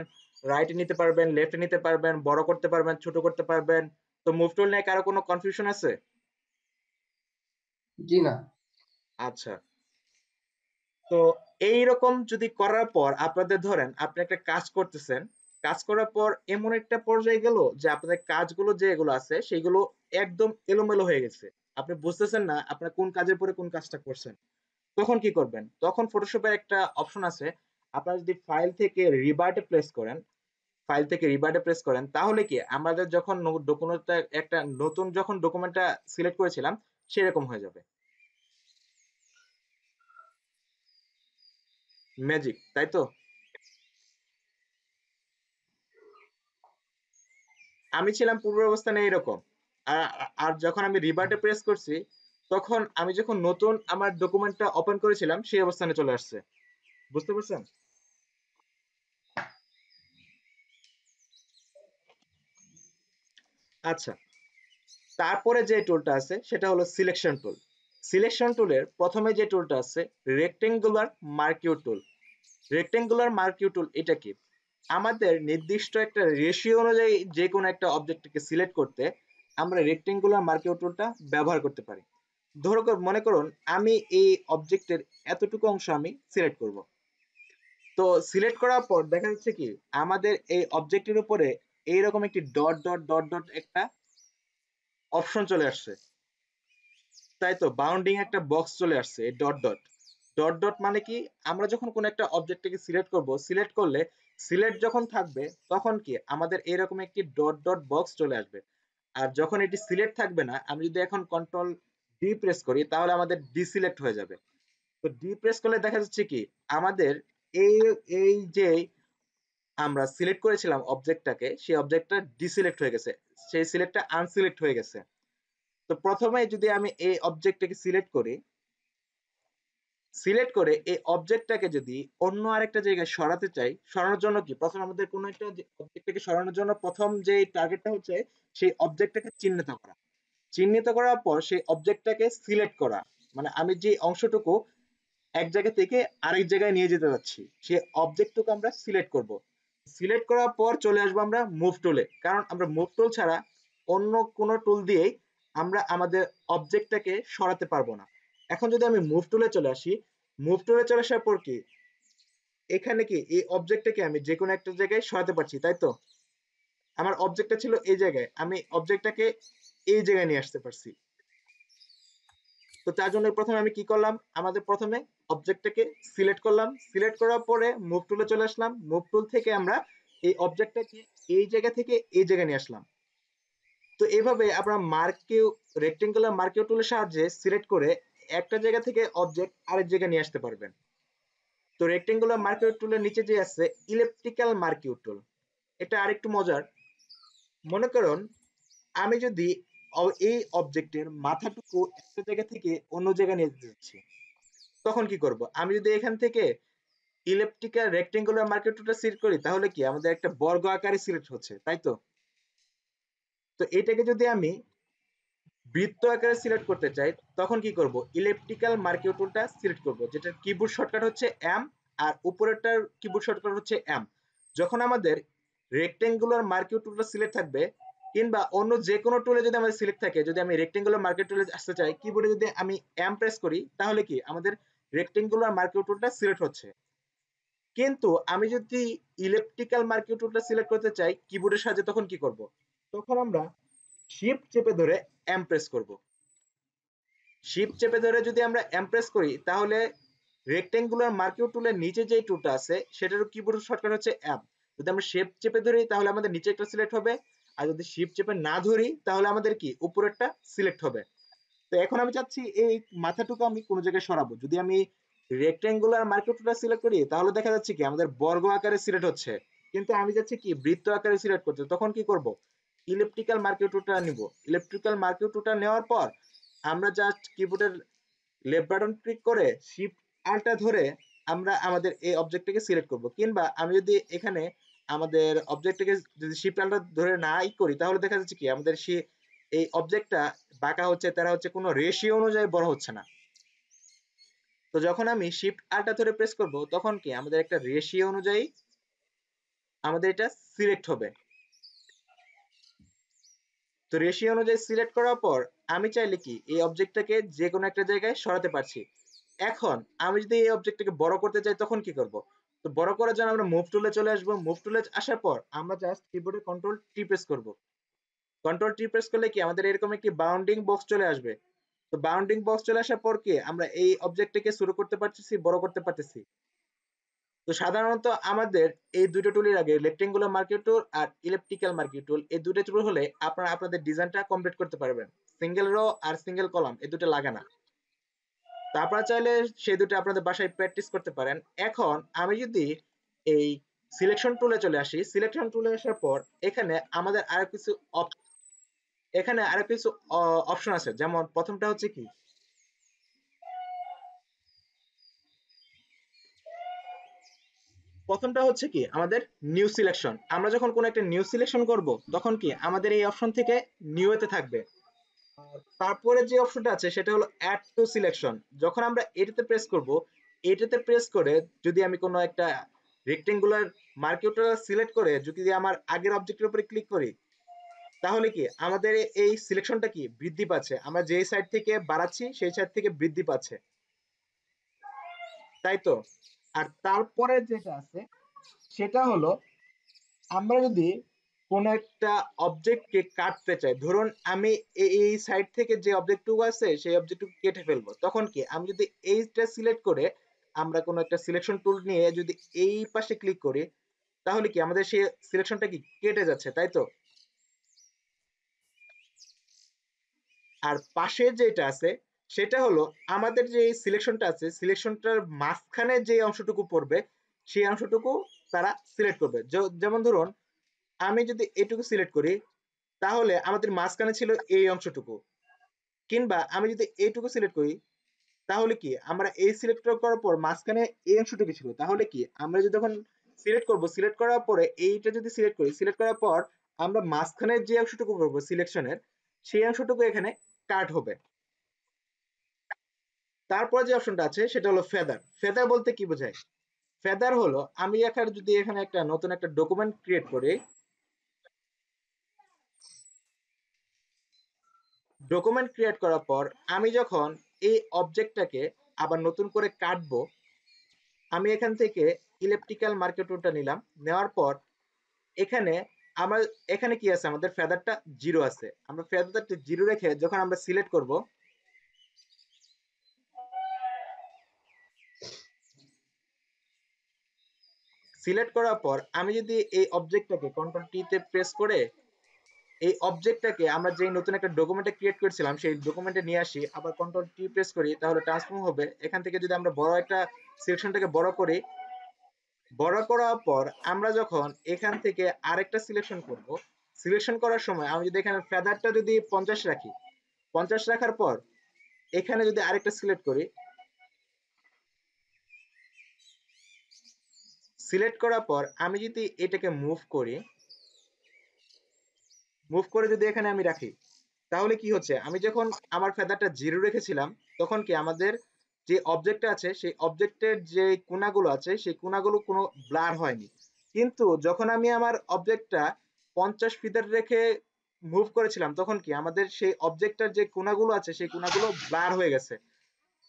রাইটে নিতে পারবেন লেফটে নিতে পারবেন বড় করতে পারবেন ছোট করতে পারবেন তো মুভ টুল নিয়ে কারো কোনো কনফিউশন আছে জি না আচ্ছা তো এই রকম যদি করার পর আপনাদের ধরেন আপনি একটা কাজ করতেছেন কাজ করার পর এমন একটা পর্যায়ে গেল যে আপনাদের কাজগুলো যেগুলো আছে সেগুলো একদম এলোমেলো হয়ে গেছে আপনি বুঝতেছেন না আপনার কোন কাজের পরে কোন কাজটা করছেন তখন কি করবেন তখন ফটোশপের একটা অপশন আছে আপনারা যদি ফাইল থেকে রিভার্টে প্লেস করেন ফাইল থেকে রিভার্টে প্রেস করেন তাহলে কি আমাদের যখন ডকুমেন্টটা একটা নতুন যখন ডকুমেন্টটা সিলেক্ট করেছিলাম সেরকম হয়ে যাবে ম্যাজিক তাই তো আমি ছিলাম পূর্ব অবস্থানে এইরকম আর যখন আমি রিভার্টে প্রেস করছি তখন আমি যখন নতুন আমার ডকুমেন্টটা ওপেন করেছিলাম সেই অবস্থানে চলে আসছে বুঝতে পারছেন আচ্ছা তারপরে যে টুলটা আছে সেটা হলো সিলেকশন টুল সিলেকশন টুলের প্রথমে যে টুলটা আছে রেক্টেঙ্গুলার মার্কিউ টুল রেক্টেঙ্গুলার মার্কিউ টুল এটা কি আমাদের নির্দিষ্ট একটা রেশিও অনুযায়ী যে কোনো একটা অবজেক্টকে সিলেক্ট করতে আমরা রেক্টেঙ্গুলার মার্কিউ টুলটা ব্যবহার করতে পারি ধরো মনে করুন আমি এই অবজেক্টের এতটুকু অংশ আমি সিলেক্ট করব তো সিলেক্ট করার পর দেখা যাচ্ছে কি আমাদের এই অবজেক্টের উপরে এইরকম একটি ডট ডট ডট ডট একটা অপশন চলে আসছে তাই তো বাউন্ডিং একটা বক্স চলে আসছে ডট ডট ডট ডট মানে কি আমরা যখন কোন একটা অবজেক্টটাকে সিলেক্ট করব সিলেক্ট করলে সিলেক্ট যখন থাকবে তখন কি আমাদের এরকম একটি ডট ডট বক্স চলে আসবে আর যখন এটি সিলেক্ট থাকবে না আমি যদি এখন কন্ট্রোল ডি প্রেস করি তাহলে আমাদের ডিসিলেক্ট হয়ে যাবে তো ডি প্রেস করলে দেখা যাচ্ছে কি আমাদের এই এই যে আমরা সিলেক্ট করেছিলাম অবজেক্টটাকে সেই অবজেক্টটা ডিসিলেক্ট হয়ে গেছে সেই সিলেক্টটা আনসিলেক্ট হয়ে গেছে তো প্রথমে যদি আমি এই অবজেক্টটাকে সিলেক্ট করি সিলেক্ট করে এই অবজেক্টটাকে যদি অন্য আরেকটা জায়গায় সরাতে চাই সরানোর জন্য কি প্রথম আমাদের কোনো একটা অবজেক্টটাকে সরানোর জন্য প্রথম যে টার্গেটটা হচ্ছে সেই অবজেক্টটাকে চিহ্নিত করা চিহ্নিত করার পর সেই অবজেক্টটাকে সিলেক্ট করা মানে আমি যে অংশটুকু এক জায়গা থেকে আরেক জায়গায় নিয়ে যেতে যাচ্ছি সেই অবজেক্টটুকু আমরা সিলেক্ট করব সিলেক্ট করার পর চলে আসবো আমরা মুভ টুলে কারণ আমরা মুভ টুল ছাড়া অন্য কোনো টুল দিয়েই আমরা আমাদের অবজেক্টটাকে সরাতে পারবো না এখন যদি আমি মুভ টুলে চলে আসি মুভ টুলে চলে আসার পর কি এখানে কি এই অবজেক্টটাকে আমি যে কোনো একটা জায়গায় সরাতে পারছি তাই তো আমার অবজেক্টটা ছিল এই জায়গায় আমি অবজেক্টটাকে এই জায়গায় নিয়ে আসতে পারছি তো তার জন্য প্রথমে আমি কি করলাম আমাদের প্রথমে অবজেক্টটাকে সিলেক্ট করলাম সিলেক্ট করার পরে মুভ টুলে চলে আসলাম মুভ টুল থেকে আমরা এই অবজেক্টটাকে এই জায়গা থেকে এই জায়গায় নিয়ে আসলাম তো এইভাবে আমরা মার্কেও রেক্টেঙ্গুলার মার্কেও টুলের সাহায্যে সিলেক্ট করে একটা জায়গা থেকে অবজেক্ট আরেক জায়গায় নিয়ে আসতে পারবেন তো রেক্টেঙ্গুলার মার্কিউ টুলের নিচে যে আছে ইলেকট্রিক্যাল মার্কিউ টুল এটা আরেকটু মজার মনে করুন আমি যদি এই অবজেক্টের মাথাটুকু একটা জায়গা থেকে অন্য জায়গায় নিয়ে যেতে চাচ্ছি তখন কি করব আমি যদি এখান থেকে ইলেপটিক্যাল রেক্টেঙ্গুলার মার্কেট টুলটা সিলেক্ট করি তাহলে কি আমাদের একটা বর্গ আকারে সিলেক্ট হচ্ছে তাই তো তো এটাকে যদি আমি বৃত্ত আকারে সিলেক্ট করতে চাই তখন কি করব ইলেপটিক্যাল মার্কেট টুলটা সিলেক্ট করব যেটা কিবোর্ড শর্টকাট হচ্ছে এম আর উপরেরটার কিবোর্ড শর্টকাট হচ্ছে এম যখন আমাদের রেক্টেঙ্গুলার মার্কেট টুলটা সিলেক্ট থাকবে কিংবা অন্য যে কোনো টুলে যদি আমাদের সিলেক্ট থাকে যদি আমি রেক্টেঙ্গুলার মার্কেট টুলে আসতে চাই কিবোর্ডে যদি আমি এম প্রেস করি তাহলে কি আমাদের রেক্টেঙ্গুলার মার্কেট টুলটা সিলেক্ট হচ্ছে কিন্তু আমি যদি ইলেকট্রিক্যাল মার্কেট টুলটা সিলেক্ট করতে চাই কিবোর্ডের সাহায্যে তখন কি করব তখন আমরা শিফট চেপে ধরে এম প্রেস করব শিফট চেপে ধরে যদি আমরা এম প্রেস করি তাহলে রেক্টেঙ্গুলার মার্কেট টুলের নিচে যে টুলটা আছে সেটারও কিবোর্ড শর্টকাট হচ্ছে এম যদি আমরা শেপ চেপে ধরি তাহলে আমাদের নিচে একটা সিলেক্ট হবে আর যদি শিফট চেপে না ধরি তাহলে আমাদের কি উপরেরটা সিলেক্ট হবে তো এখন আমি চাচ্ছি এই মাথাটুকু আমি কোনো জায়গায় সরাবো যদি আমি রেক্ট্যাঙ্গুলার মার্কেটটা সিলেক্ট করি তাহলে দেখা যাচ্ছে কি আমাদের বর্গ আকারে সিলেক্ট হচ্ছে কিন্তু আমি যাচ্ছি কি বৃত্ত আকারে সিলেক্ট করতে তখন কি করব ইলেকট্রিক্যাল মার্কেটটা নিব ইলেকট্রিক্যাল মার্কেটটা নেওয়ার পর আমরা জাস্ট কিবোর্ডের লেফট বাটন ক্লিক করে শিফট আলটা ধরে আমরা আমাদের এই অবজেক্টটাকে সিলেক্ট করব কিংবা আমি যদি এখানে আমাদের অবজেক্টটাকে যদি শিফট আলটা ধরে নাই করি তাহলে দেখা যাচ্ছে কি আমাদের সে এই অবজেক্টটা বাঁকা হচ্ছে তারা হচ্ছে কোনো রেশিও অনুযায়ী বড় হচ্ছে না তো যখন আমি শিফট আলটা ধরে প্রেস করব তখন কি আমাদের একটা রেশিও অনুযায়ী আমাদের এটা সিলেক্ট হবে তো রেশিও অনুযায়ী সিলেক্ট করার পর আমি চাইলে কি এই অবজেক্টটাকে যে কোনো একটা জায়গায় সরাতে পারছি এখন আমি যদি এই অবজেক্টটাকে বড় করতে চাই তখন কি করব তো বড় করার জন্য আমরা মুভ টুলে চলে আসবো মুভ টুলে আসার পর আমরা জাস্ট কিবোর্ডে কন্ট্রোল টি প্রেস করব কন্ট্রোল টি প্রেস করলে কি আমাদের এরকম একটি বাউন্ডিং বক্স চলে আসবে তো বাউন্ডিং বক্স চলে আসার পর কি আমরা এই অবজেক্টটাকে শুরু করতে পারতেছি বড় করতে পারতেছি তো সাধারণত আমাদের এই দুটো টুলের আগে রেক্টেঙ্গুলার মার্কিং টুল আর ইলেকট্রিক্যাল মার্কিং টুল এই দুটো টুল হলে আপনারা আপনাদের ডিজাইনটা কমপ্লিট করতে পারবেন সিঙ্গেল রো আর সিঙ্গেল কলাম এই দুটো লাগে না তো আপনারা চাইলে সেই দুটো আপনাদের বাসায় প্র্যাকটিস করতে পারেন এখন আমি যদি এই সিলেকশন টুলে চলে আসি সিলেকশন টুলে আসার পর এখানে আমাদের আরো কিছু এখানে আরো কিছু অপশন আছে যেমন প্রথমটা হচ্ছে কি প্রথমটা হচ্ছে কি আমাদের নিউ সিলেকশন আমরা যখন কোনো একটা নিউ সিলেকশন করব তখন কি আমাদের এই অপশন থেকে নিউ এতে থাকবে তারপরে যে অপশনটা আছে সেটা হলো অ্যাড টু সিলেকশন যখন আমরা এটাতে প্রেস করব এটাতে প্রেস করে যদি আমি কোনো একটা রেক্টেঙ্গুলার মার্কিউটার সিলেক্ট করে যদি আমার আগের অবজেক্টের উপরে ক্লিক করি তাহলে কি আমাদের এই সিলেকশনটা কি বৃদ্ধি পাচ্ছে আমরা যেই সাইড থেকে বাড়াচ্ছি সেই সাইড থেকে বৃদ্ধি পাচ্ছে তাই তো আর তারপরে যেটা আছে সেটা হলো আমরা যদি কোন একটা অবজেক্টকে কাটতে চাই ধরুন আমি এই সাইড থেকে যে অবজেক্টটুকু আছে সেই অবজেক্টটুকু কেটে ফেলবো তখন কি আমি যদি এইটা সিলেক্ট করে আমরা কোনো একটা সিলেকশন টুল নিয়ে যদি এই পাশে ক্লিক করি তাহলে কি আমাদের সেই সিলেকশনটা কি কেটে যাচ্ছে তাই তো আর পাশে যেটা আছে সেটা হলো আমাদের যে সিলেকশনটা আছে সিলেকশনটার মাঝখানে যে অংশটুকু পড়বে সেই অংশটুকু তারা সিলেক্ট করবে যেমন ধরুন আমি যদি এটুকু সিলেক্ট করি তাহলে আমাদের মাঝখানে ছিল এই অংশটুকু কিংবা আমি যদি এইটুকু সিলেক্ট করি তাহলে কি আমরা এই সিলেক্ট করার পর মাঝখানে এই অংশটুকু ছিল তাহলে কি আমরা যদি এখন সিলেক্ট করব সিলেক্ট করার পরে এইটা যদি সিলেক্ট করি সিলেক্ট করার পর আমরা মাঝখানের যে অংশটুকু করব সিলেকশনের সেই অংশটুকু এখানে কাট হবে তারপর যে অপশনটা আছে সেটা হলো ফেদার ফেদার বলতে কি বোঝায় ফেদার হলো আমি এখানে যদি এখানে একটা নতুন একটা ডকুমেন্ট ক্রিয়েট করি ডকুমেন্ট ক্রিয়েট করার পর আমি যখন এই অবজেক্টটাকে আবার নতুন করে কাটবো আমি এখান থেকে ইলেকট্রিক্যাল মার্কেটটা নিলাম নেওয়ার পর এখানে আমার এখানে কি আছে আমাদের ফেদারটা জিরো আছে আমরা ফেদারটা জিরো রেখে যখন আমরা সিলেক্ট করব সিলেক্ট করার পর আমি যদি এই অবজেক্টটাকে কন্ট্রোল টিতে প্রেস করে এই অবজেক্টটাকে আমরা যেই নতুন একটা ডকুমেন্টে ক্রিয়েট করেছিলাম সেই ডকুমেন্টে নিয়ে আসি আবার কন্ট্রোল টি প্রেস করি তাহলে ট্রান্সফর্ম হবে এখান থেকে যদি আমরা বড় একটা সিলেকশনটাকে বড় করি বড় করার পর আমরা যখন এখান থেকে আরেকটা সিলেকশন করব সিলেকশন করার সময় আমি যদি এখানে ফেদারটা যদি পঞ্চাশ রাখি পঞ্চাশ রাখার পর এখানে যদি আরেকটা সিলেক্ট করি সিলেক্ট করার পর আমি যদি এটাকে মুভ করি মুভ করে যদি এখানে আমি রাখি তাহলে কি হচ্ছে আমি যখন আমার ফেদারটা জিরো রেখেছিলাম তখন কি আমাদের যে অবজেক্টটা আছে সেই অবজেক্টের যে কোনাগুলো আছে সেই কোনাগুলো কোনো ব্লার হয়নি কিন্তু যখন আমি আমার অবজেক্টটা পঞ্চাশ ফিদার রেখে মুভ করেছিলাম তখন কি আমাদের সেই অবজেক্টটার যে কোনাগুলো আছে সেই কোনাগুলো ব্লার হয়ে গেছে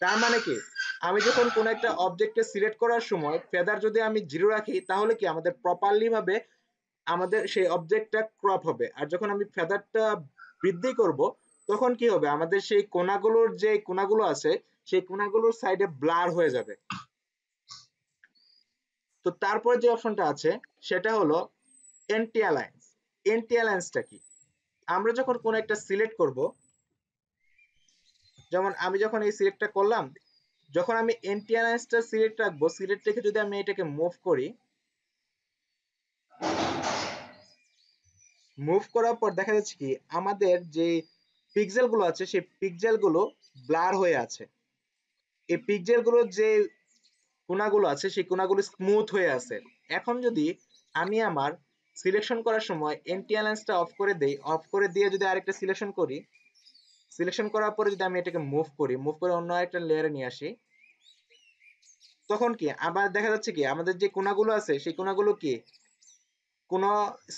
তার মানে কি আমি যখন কোনো একটা অবজেক্টকে সিলেক্ট করার সময় ফেদার যদি আমি জিরো রাখি তাহলে কি আমাদের প্রপারলি ভাবে আমাদের সেই অবজেক্টটা ক্রপ হবে আর যখন আমি ফেদারটা বৃদ্ধি করব তখন কি হবে আমাদের সেই কোনাগুলোর যে কোনাগুলো আছে সেই কোনাগুলোর সাইডে ব্লার হয়ে যাবে তো তারপরে যে অপশনটা আছে সেটা হলো এনটি অ্যালায়েন্স এন্টি অ্যালায়েন্সটা কি আমরা যখন কোন একটা সিলেক্ট করব যেমন আমি যখন এই সিলেক্টটা করলাম যখন আমি এনটি অ্যালায়েন্সটা সিলেক্ট রাখবো সিলেক্ট রেখে যদি আমি এটাকে মুভ করি মুভ করার পর দেখা যাচ্ছে কি আমাদের যে গুলো আছে সেই গুলো ব্লার হয়ে আছে এই পিক্সেলগুলোর যে কোনাগুলো আছে সেই কোনাগুলো স্মুথ হয়ে আছে এখন যদি আমি আমার সিলেকশন করার সময় এন্টি অ্যালায়েন্সটা অফ করে দেই অফ করে দিয়ে যদি আরেকটা সিলেকশন করি সিলেকশন করার পরে যদি আমি এটাকে মুভ করি মুভ করে অন্য একটা লেয়ারে নিয়ে আসি তখন কি আবার দেখা যাচ্ছে কি আমাদের যে কোনাগুলো আছে সেই কোনাগুলো কি কোনো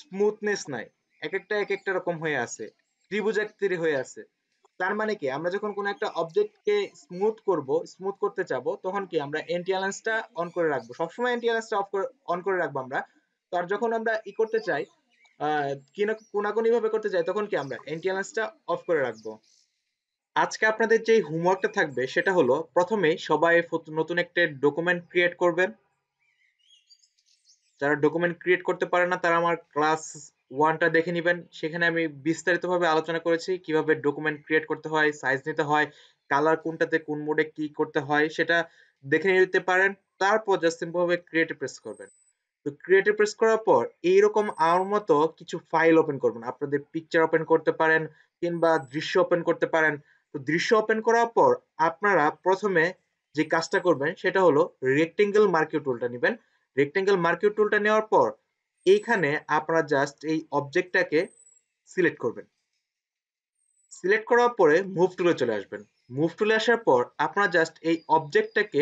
স্মুথনেস নাই এক একটা এক একটা রকম হয়ে আছে ত্রিভুজাকৃতির হয়ে আছে তার মানে কি আমরা যখন কোনো একটা অবজেক্টকে স্মুথ করব স্মুথ করতে যাব তখন কি আমরা এন্টি অ্যালায়েন্সটা অন করে রাখবো সবসময় এন্টি অ্যালায়েন্সটা অফ করে অন করে রাখবো আমরা আর যখন আমরা ই করতে চাই কোনাকুনি ভাবে করতে চাই তখন কি আমরা এন্টি টা অফ করে রাখবো আজকে আপনাদের যে হোমওয়ার্কটা থাকবে সেটা হলো প্রথমে সবাই নতুন একটা ডকুমেন্ট ক্রিয়েট করবেন যারা ডকুমেন্ট ক্রিয়েট করতে পারে না তারা আমার ক্লাস ওয়ানটা দেখে নেবেন সেখানে আমি বিস্তারিতভাবে আলোচনা করেছি কিভাবে ডকুমেন্ট ক্রিয়েট করতে হয় সাইজ নিতে হয় কালার কোনটাতে কোন মোডে কি করতে হয় সেটা দেখে নিতে পারেন তারপর জাস্ট সিম্পলভাবে ক্রিয়েটে প্রেস করবেন তো ক্রিয়েট প্রেস করার পর এইরকম আমার মতো কিছু ফাইল ওপেন করবেন আপনাদের পিকচার ওপেন করতে পারেন কিংবা দৃশ্য ওপেন করতে পারেন তো দৃশ্য ওপেন করার পর আপনারা প্রথমে যে কাজটা করবেন সেটা হলো রেক্টেঙ্গেল মার্কিউ টুলটা নেবেন রেক্টেঙ্গেল মার্কিউ টুলটা নেওয়ার পর এইখানে আপনারা জাস্ট এই অবজেক্টটাকে সিলেক্ট করবেন সিলেক্ট করার পরে মুভ টুলে চলে আসবেন মুভ টুলে আসার পর আপনারা জাস্ট এই অবজেক্টটাকে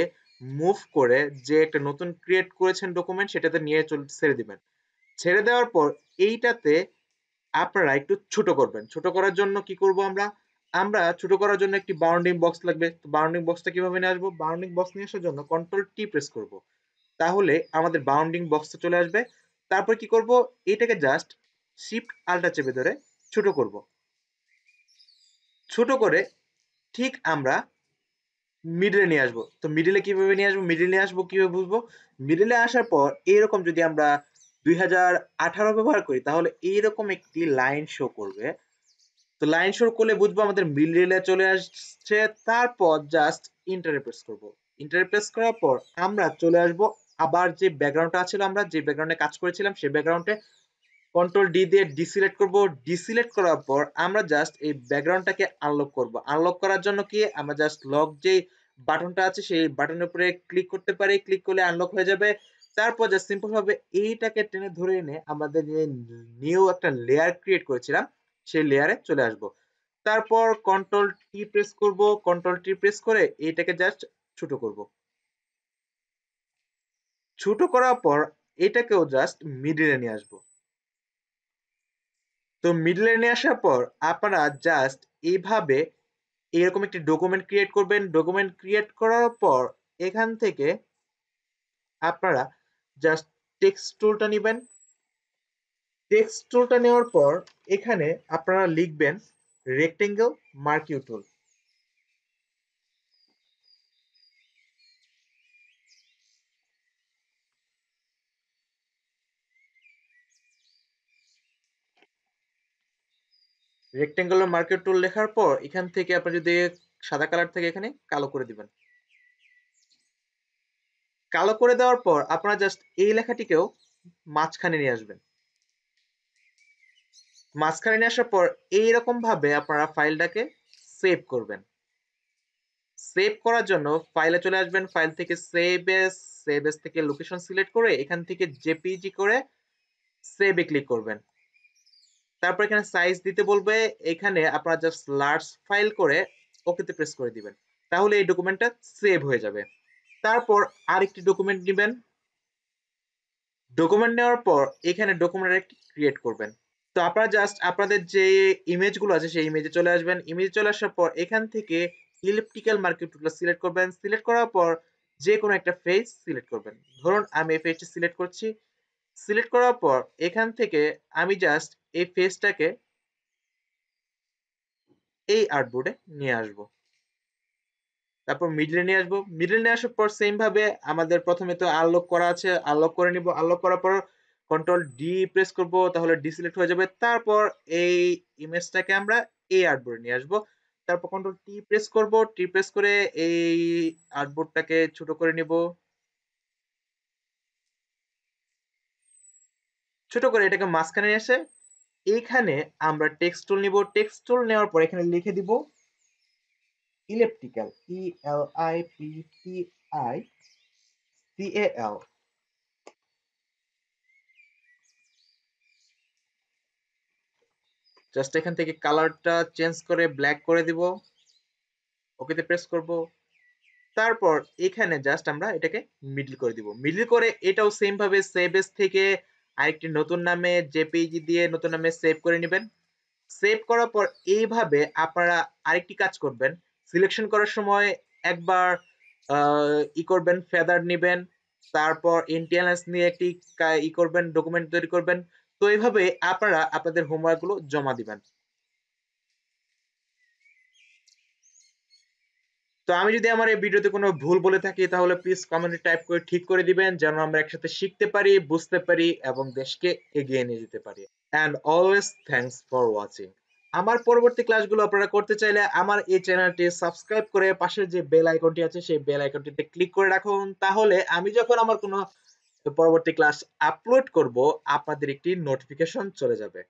মুভ করে যে একটা নতুন ক্রিয়েট করেছেন ডকুমেন্ট সেটাতে নিয়ে ছেড়ে দিবেন ছেড়ে দেওয়ার পর এইটাতে আপনারা একটু ছোট করবেন ছোট করার জন্য কি করব আমরা আমরা ছোট করার জন্য একটি বাউন্ডিং বক্স লাগবে তো বাউন্ডিং বক্সটা কিভাবে নিয়ে আসবো বাউন্ডিং বক্স নিয়ে আসার জন্য কন্ট্রোল টি প্রেস করব তাহলে আমাদের বাউন্ডিং বক্সটা চলে আসবে তারপর কি করব এটাকে জাস্ট শিফট আলটা চেপে ধরে ছোট করব ছোট করে ঠিক আমরা মিডলে নিয়ে আসবো তো মিডলে কিভাবে নিয়ে আসবো মিডলে নিয়ে আসবো কিভাবে বুঝবো মিডলে আসার পর এরকম যদি আমরা দুই ব্যবহার করি তাহলে এইরকম একটি লাইন শো করবে তো লাইন শো করলে বুঝবো আমাদের মিডলে চলে আসছে তারপর জাস্ট ইন্টারপ্রেস করবো ইন্টারে করার পর আমরা চলে আসবো আবার যে ব্যাকগ্রাউন্ডটা ছিল আমরা যে ব্যাকগ্রাউন্ডে কাজ করেছিলাম সেই ব্যাকগ্রাউন্ডে কন্ট্রোল ডি দিয়ে ডিসিলেক্ট করব ডিসিলেক্ট করার পর আমরা জাস্ট এই ব্যাকগ্রাউন্ডটাকে আনলক করব আনলক করার জন্য কি আমরা জাস্ট লক যে বাটনটা আছে সেই বাটনের উপরে ক্লিক করতে পারি ক্লিক করলে আনলক হয়ে যাবে তারপর জাস্ট সিম্পল ভাবে এইটাকে টেনে ধরে এনে আমাদের যে নিউ একটা লেয়ার ক্রিয়েট করেছিলাম সেই লেয়ারে চলে আসব তারপর কন্ট্রোল টি প্রেস করব কন্ট্রোল টি প্রেস করে এইটাকে জাস্ট ছোট করব ছোট করার পর এটাকেও জাস্ট মিডিলে নিয়ে আসবো তো মিডলে নিয়ে আসার পর আপনারা জাস্ট এইভাবে এরকম একটি ডকুমেন্ট ক্রিয়েট করবেন ডকুমেন্ট ক্রিয়েট করার পর এখান থেকে আপনারা জাস্ট টেক্সট টুলটা নেবেন টেক্সট টুলটা নেওয়ার পর এখানে আপনারা লিখবেন rectangle marquee tool rectangular marquee tool লেখার পর এখান থেকে আপনি যদি সাদা কালার থেকে এখানে কালো করে দিবেন কালো করে দেওয়ার পর আপনারা জাস্ট এই লেখাটিকেও মাঝখানে নিয়ে আসবেন মাঝখানে নিয়ে আসার পর এইরকম ভাবে আপনারা ফাইলটাকে সেভ করবেন সেভ করার জন্য ফাইলে চলে আসবেন ফাইল থেকে সেভ এস সেভ এস থেকে লোকেশন সিলেক্ট করে এখান থেকে জেপিজি করে সেভে ক্লিক করবেন তারপর এখানে সাইজ দিতে বলবে এখানে আপনারা জাস্ট লার্জ ফাইল করে ওকেতে প্রেস করে দিবেন তাহলে এই ডকুমেন্টটা সেভ হয়ে যাবে তারপর আরেকটি ডকুমেন্ট নেবেন ডকুমেন্ট নেওয়ার পর এখানে ডকুমেন্টের একটি ক্রিয়েট করবেন তো আপনারা জাস্ট আপনাদের যে ইমেজগুলো আছে সেই ইমেজে চলে আসবেন ইমেজে চলে আসার পর এখান থেকে ইলেকট্রিক্যাল মার্কেট টুলটা সিলেক্ট করবেন সিলেক্ট করার পর যে কোনো একটা ফেজ সিলেক্ট করবেন ধরুন আমি এই ফেজটি সিলেক্ট করছি সিলেক্ট করার পর এখান থেকে আমি জাস্ট এই ফেসটাকে এই আর্টবোর্ডে নিয়ে আসব তারপর মিডলে নিয়ে আসবো মিডলে নিয়ে আসার পর সেম ভাবে আমাদের প্রথমে তো আনলক করা আছে আনলক করে নিব আনলক করার পর কন্ট্রোল ডি প্রেস করব তাহলে ডি সিলেক্ট হয়ে যাবে তারপর এই ইমেজটাকে আমরা এই আর্টবোর্ডে নিয়ে আসবো তারপর কন্ট্রোল টি প্রেস করব টি প্রেস করে এই আর্টবোর্ডটাকে ছোট করে নিব ছোট করে এটাকে মাঝখানে এসে এখানে আমরা টেক্সট টুল নিব টেক্সট টুল নেওয়ার পর এখানে লিখে দিব elliptical E L I P T I C A L just এখান থেকে কালারটা চেঞ্জ করে ব্ল্যাক করে দিব ওকেতে প্রেস করব তারপর এখানে জাস্ট আমরা এটাকে মিডল করে দিব মিডল করে এটাও সেম ভাবে সেভ এস থেকে আরেকটি নতুন নামে জেপিজি দিয়ে নতুন নামে সেভ করে নেবেন সেভ করার পর এইভাবে আপনারা আরেকটি কাজ করবেন সিলেকশন করার সময় একবার ই করবেন ফেদার নেবেন তারপর ইন্টেলিজেন্স নিয়ে একটি ই করবেন ডকুমেন্ট তৈরি করবেন তো এইভাবে আপনারা আপনাদের হোমওয়ার্কগুলো জমা দিবেন তো আমি যদি আমার এই ভিডিওতে কোনো ভুল বলে থাকি তাহলে প্লিজ কমেন্টে টাইপ করে ঠিক করে দিবেন যেন আমরা একসাথে শিখতে পারি বুঝতে পারি এবং দেশকে এগিয়ে নিয়ে যেতে পারি and always thanks for watching আমার পরবর্তী ক্লাসগুলো আপনারা করতে চাইলে আমার এই চ্যানেলটি সাবস্ক্রাইব করে পাশে যে বেল আইকনটি আছে সেই বেল আইকনটিতে ক্লিক করে রাখুন তাহলে আমি যখন আমার কোনো পরবর্তী ক্লাস আপলোড করব আপনাদের একটি নোটিফিকেশন চলে যাবে